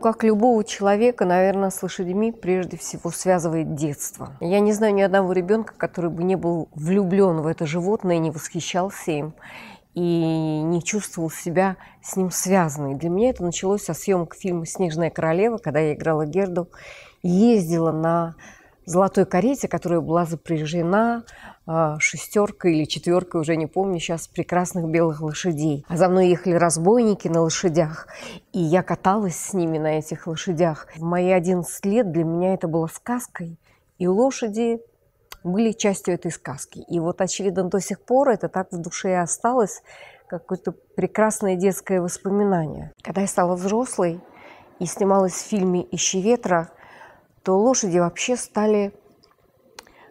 Как любого человека, наверное, с лошадьми прежде всего связывает детство. Я не знаю ни одного ребенка, который бы не был влюблен в это животное, не восхищался им и не чувствовал себя с ним связанной. Для меня это началось со съемок фильма «Снежная королева», когда я играла Герду, ездила на золотой карете, которая была запряжена а, шестеркой или четверкой, уже не помню сейчас, прекрасных белых лошадей. А за мной ехали разбойники на лошадях, и я каталась с ними на этих лошадях. В мои 11 лет для меня это было сказкой, и лошади были частью этой сказки. И вот, очевидно, до сих пор это так в душе и осталось, какое-то прекрасное детское воспоминание. Когда я стала взрослой и снималась в фильме «Ищи ветра», что лошади вообще стали,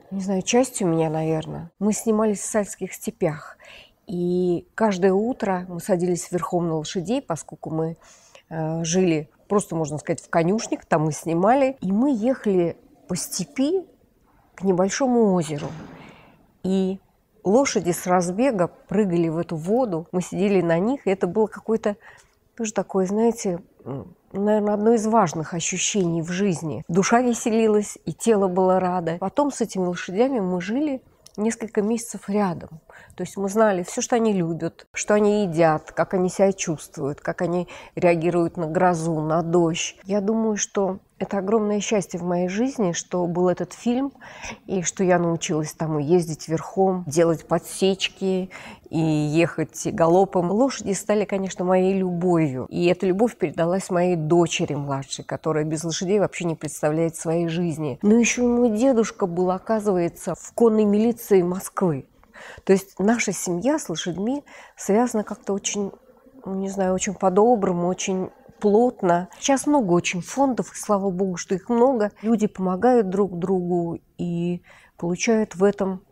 не знаю, частью меня, наверное. Мы снимались в сальских степях, и каждое утро мы садились верхом на лошадей, поскольку мы э, жили просто, можно сказать, в конюшник, там мы снимали, и мы ехали по степи к небольшому озеру. И лошади с разбега прыгали в эту воду, мы сидели на них, и это было какое-то тоже такое, знаете, наверное, одно из важных ощущений в жизни. Душа веселилась, и тело было радо. Потом с этими лошадями мы жили несколько месяцев рядом. То есть мы знали все, что они любят, что они едят, как они себя чувствуют, как они реагируют на грозу, на дождь. Я думаю, что это огромное счастье в моей жизни, что был этот фильм, и что я научилась тому ездить верхом, делать подсечки и ехать галопом. Лошади стали, конечно, моей любовью. И эта любовь передалась моей дочери младшей, которая без лошадей вообще не представляет своей жизни. Но еще и мой дедушка был, оказывается, в конной милиции Москвы. То есть наша семья с лошадьми связана как-то очень, ну, не знаю, очень по-доброму, очень плотно. Сейчас много очень фондов, и слава богу, что их много. Люди помогают друг другу и получают в этом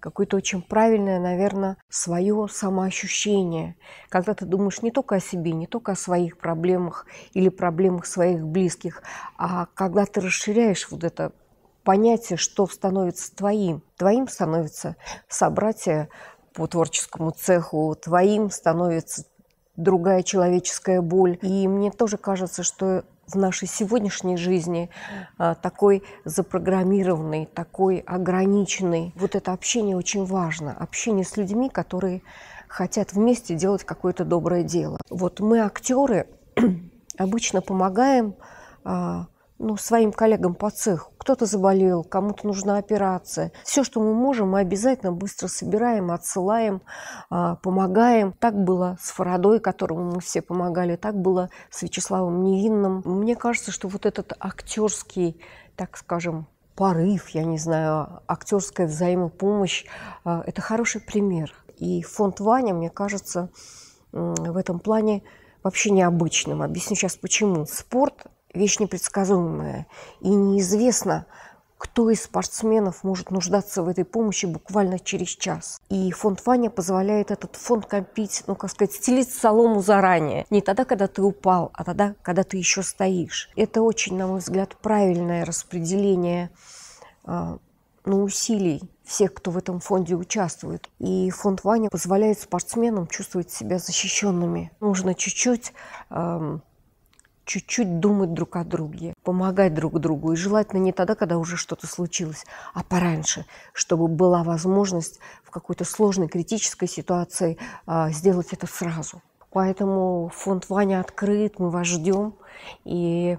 какое-то очень правильное, наверное, свое самоощущение. Когда ты думаешь не только о себе, не только о своих проблемах или проблемах своих близких, а когда ты расширяешь вот это понятие, что становится твоим. Твоим становится собратья по творческому цеху, твоим становится другая человеческая боль. И мне тоже кажется, что в нашей сегодняшней жизни а, такой запрограммированный, такой ограниченный. Вот это общение очень важно. Общение с людьми, которые хотят вместе делать какое-то доброе дело. Вот мы, актеры, обычно помогаем а, ну, своим коллегам по цеху. Кто-то заболел, кому-то нужна операция. Все, что мы можем, мы обязательно быстро собираем, отсылаем, а, помогаем. Так было с Фарадой, которому мы все помогали, так было с Вячеславом Невинным. Мне кажется, что вот этот актерский, так скажем, порыв, я не знаю, актерская взаимопомощь а, – это хороший пример. И фонд Ваня, мне кажется, в этом плане вообще необычным. Объясню сейчас почему. Спорт вещь непредсказуемая, и неизвестно, кто из спортсменов может нуждаться в этой помощи буквально через час. И фонд Ваня позволяет этот фонд копить, ну, как сказать, стелить солому заранее. Не тогда, когда ты упал, а тогда, когда ты еще стоишь. Это очень, на мой взгляд, правильное распределение э, ну, усилий всех, кто в этом фонде участвует. И фонд Ваня позволяет спортсменам чувствовать себя защищенными. Нужно чуть-чуть чуть-чуть думать друг о друге, помогать друг другу. И желательно не тогда, когда уже что-то случилось, а пораньше, чтобы была возможность в какой-то сложной, критической ситуации а, сделать это сразу. Поэтому фонд Ваня открыт, мы вас ждем. И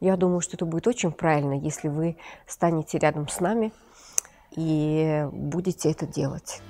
я думаю, что это будет очень правильно, если вы станете рядом с нами и будете это делать.